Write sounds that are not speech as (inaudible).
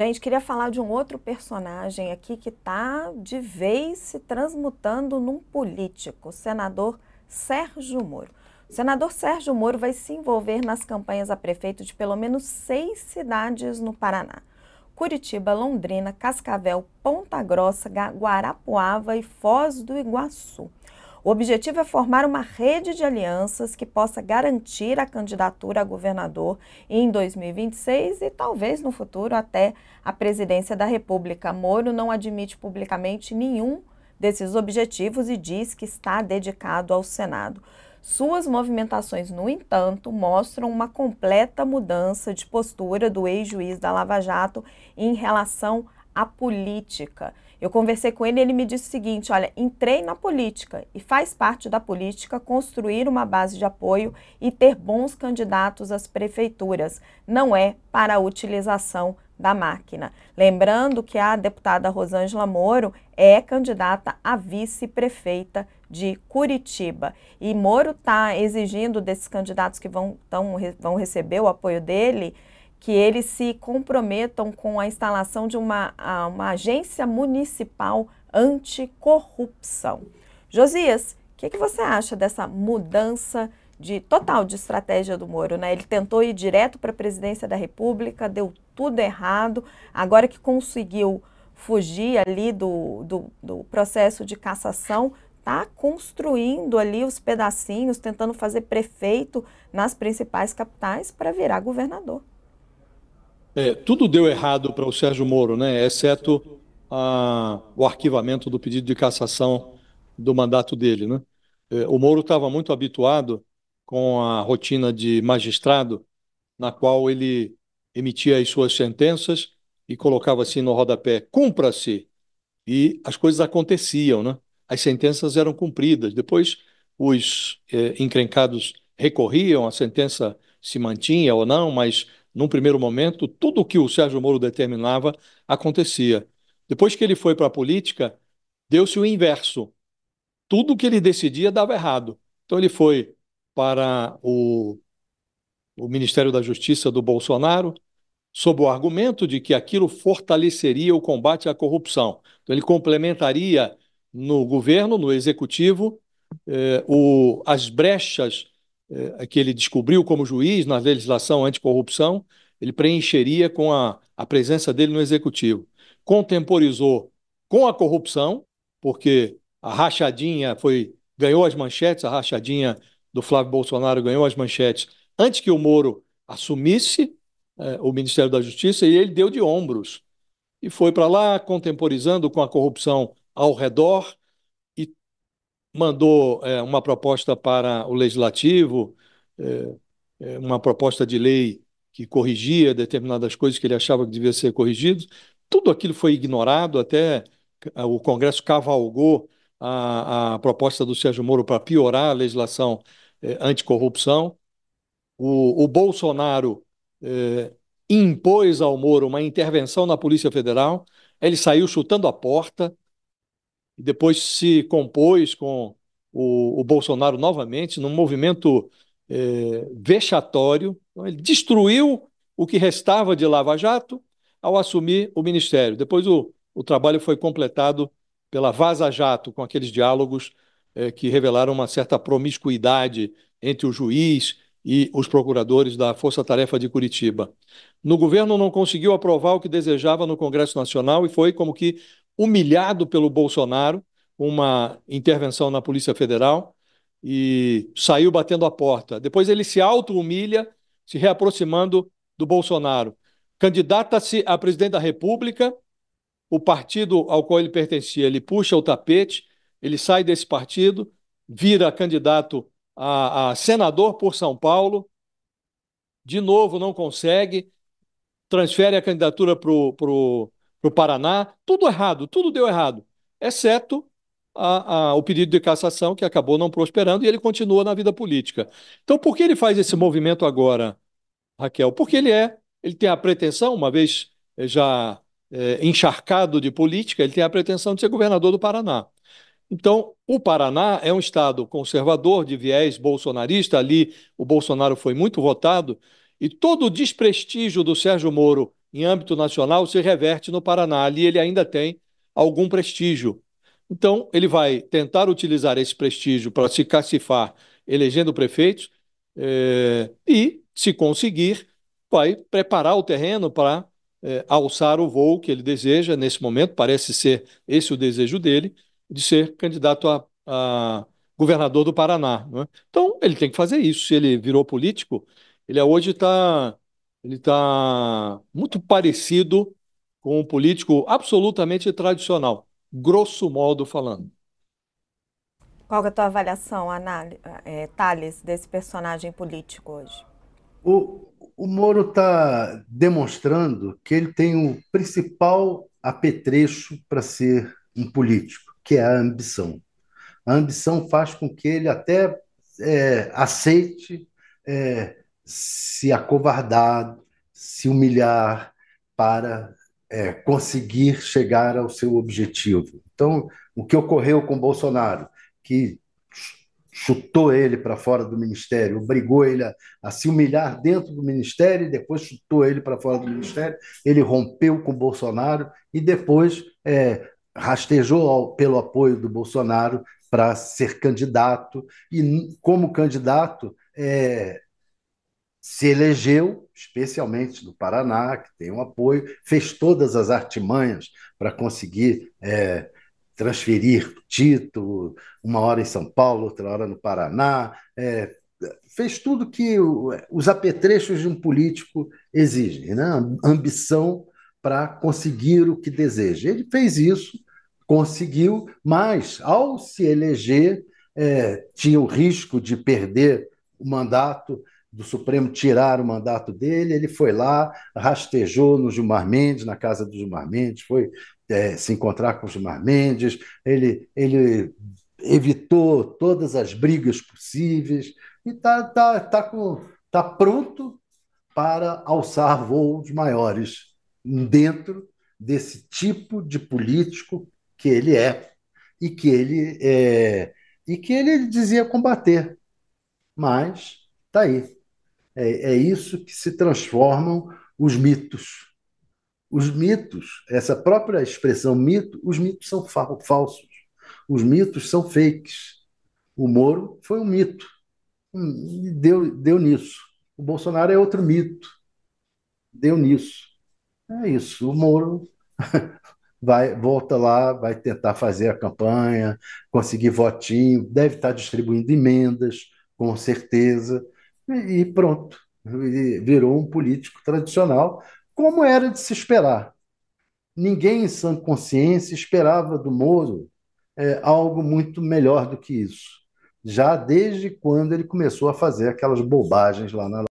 Então, gente, queria falar de um outro personagem aqui que está de vez se transmutando num político, o senador Sérgio Moro. O senador Sérgio Moro vai se envolver nas campanhas a prefeito de pelo menos seis cidades no Paraná. Curitiba, Londrina, Cascavel, Ponta Grossa, Guarapuava e Foz do Iguaçu. O objetivo é formar uma rede de alianças que possa garantir a candidatura a governador em 2026 e talvez no futuro até a presidência da República. Moro não admite publicamente nenhum desses objetivos e diz que está dedicado ao Senado. Suas movimentações, no entanto, mostram uma completa mudança de postura do ex-juiz da Lava Jato em relação à política. Eu conversei com ele e ele me disse o seguinte: olha, entrei na política e faz parte da política construir uma base de apoio e ter bons candidatos às prefeituras. Não é para a utilização da máquina. Lembrando que a deputada Rosângela Moro é candidata a vice-prefeita de Curitiba. E Moro está exigindo desses candidatos que vão, tão, vão receber o apoio dele que eles se comprometam com a instalação de uma, uma agência municipal anticorrupção. Josias, o que, que, você acha dessa mudança de total de estratégia do Moro? Né? Ele tentou ir direto para a presidência da República, deu tudo errado. Agora que conseguiu fugir ali do, do, do processo de cassação, está construindo ali os pedacinhos, tentando fazer prefeito nas principais capitais para virar governador. É, tudo deu errado para o Sérgio Moro, né? exceto a, o arquivamento do pedido de cassação do mandato dele. Né? É, o Moro estava muito habituado com a rotina de magistrado, na qual ele emitia as suas sentenças e colocava assim no rodapé: cumpra-se! E as coisas aconteciam, né? as sentenças eram cumpridas. Depois, os é, encrencados recorriam, a sentença se mantinha ou não, mas num primeiro momento, tudo o que o Sérgio Moro determinava acontecia. Depois que ele foi para a política, deu-se o inverso. Tudo o que ele decidia dava errado. Então ele foi para o, o Ministério da Justiça do Bolsonaro, sob o argumento de que aquilo fortaleceria o combate à corrupção. Então, ele complementaria no governo, no executivo, eh, o, as brechas é, que ele descobriu como juiz na legislação anticorrupção, ele preencheria com a, a presença dele no executivo. Contemporizou com a corrupção, porque a rachadinha foi ganhou as manchetes, a rachadinha do Flávio Bolsonaro ganhou as manchetes antes que o Moro assumisse é, o Ministério da Justiça e ele deu de ombros e foi para lá contemporizando com a corrupção ao redor mandou é, uma proposta para o legislativo, é, é, uma proposta de lei que corrigia determinadas coisas que ele achava que devia ser corrigido. Tudo aquilo foi ignorado, até o Congresso cavalgou a, a proposta do Sérgio Moro para piorar a legislação é, anticorrupção. O, o Bolsonaro é, impôs ao Moro uma intervenção na Polícia Federal, ele saiu chutando a porta, e depois se compôs com o, o Bolsonaro novamente, num movimento é, vexatório. Então, ele destruiu o que restava de Lava Jato ao assumir o ministério. Depois o, o trabalho foi completado pela Vaza Jato, com aqueles diálogos é, que revelaram uma certa promiscuidade entre o juiz e os procuradores da Força Tarefa de Curitiba. No governo não conseguiu aprovar o que desejava no Congresso Nacional e foi como que humilhado pelo Bolsonaro, uma intervenção na Polícia Federal, e saiu batendo a porta. Depois ele se auto-humilha, se reaproximando do Bolsonaro. Candidata-se a presidente da República, o partido ao qual ele pertencia, ele puxa o tapete, ele sai desse partido, vira candidato a, a senador por São Paulo, de novo não consegue, transfere a candidatura para o para o Paraná, tudo errado, tudo deu errado, exceto a, a, o pedido de cassação, que acabou não prosperando, e ele continua na vida política. Então, por que ele faz esse movimento agora, Raquel? Porque ele é, ele tem a pretensão, uma vez eh, já é, encharcado de política, ele tem a pretensão de ser governador do Paraná. Então, o Paraná é um estado conservador, de viés bolsonarista, ali o Bolsonaro foi muito votado, e todo o desprestígio do Sérgio Moro em âmbito nacional se reverte no Paraná. Ali ele ainda tem algum prestígio. Então, ele vai tentar utilizar esse prestígio para se cacifar elegendo prefeitos eh, e, se conseguir, vai preparar o terreno para eh, alçar o voo que ele deseja nesse momento, parece ser esse o desejo dele, de ser candidato a, a governador do Paraná. É? Então, ele tem que fazer isso. Se ele virou político, ele hoje está ele está muito parecido com um político absolutamente tradicional, grosso modo falando. Qual é a tua avaliação, é, Thales, desse personagem político hoje? O, o Moro está demonstrando que ele tem o principal apetrecho para ser um político, que é a ambição. A ambição faz com que ele até é, aceite é, se acovardar, se humilhar para é, conseguir chegar ao seu objetivo. Então, o que ocorreu com Bolsonaro, que chutou ele para fora do ministério, obrigou ele a, a, se humilhar dentro do ministério e depois chutou ele para fora do ministério. Ele rompeu com Bolsonaro e depois é, rastejou ao, pelo apoio do Bolsonaro para ser candidato e, como candidato, é, se elegeu, especialmente do Paraná, que tem um apoio, fez todas as artimanhas para conseguir é, transferir título, uma hora em São Paulo, outra hora no Paraná, é, fez tudo que os apetrechos de um político exigem, né? ambição para conseguir o que deseja. Ele fez isso, conseguiu, mas ao se eleger, é, tinha o risco de perder o mandato do Supremo tirar o mandato dele, ele foi lá, rastejou no Gilmar Mendes, na casa do Gilmar Mendes, foi é, se encontrar com o Gilmar Mendes, ele, ele evitou todas as brigas possíveis e está tá, tá com, tá pronto para alçar voos maiores dentro desse tipo de político que ele é e que ele é, e que ele dizia combater. Mas tá aí, é, é isso que se transformam os mitos. Os mitos, essa própria expressão mito, os mitos são falsos. Os mitos são fakes. O Moro foi um mito. E hum, deu, deu nisso. O Bolsonaro é outro mito. Deu nisso. É isso. O Moro (laughs) vai volta lá, vai tentar fazer a campanha, conseguir votinho, deve estar distribuindo emendas, com certeza e, pronto. virou um político tradicional, como era de se esperar. Ninguém em sã consciência esperava do Moro é, algo muito melhor do que isso, já desde quando ele começou a fazer aquelas bobagens lá na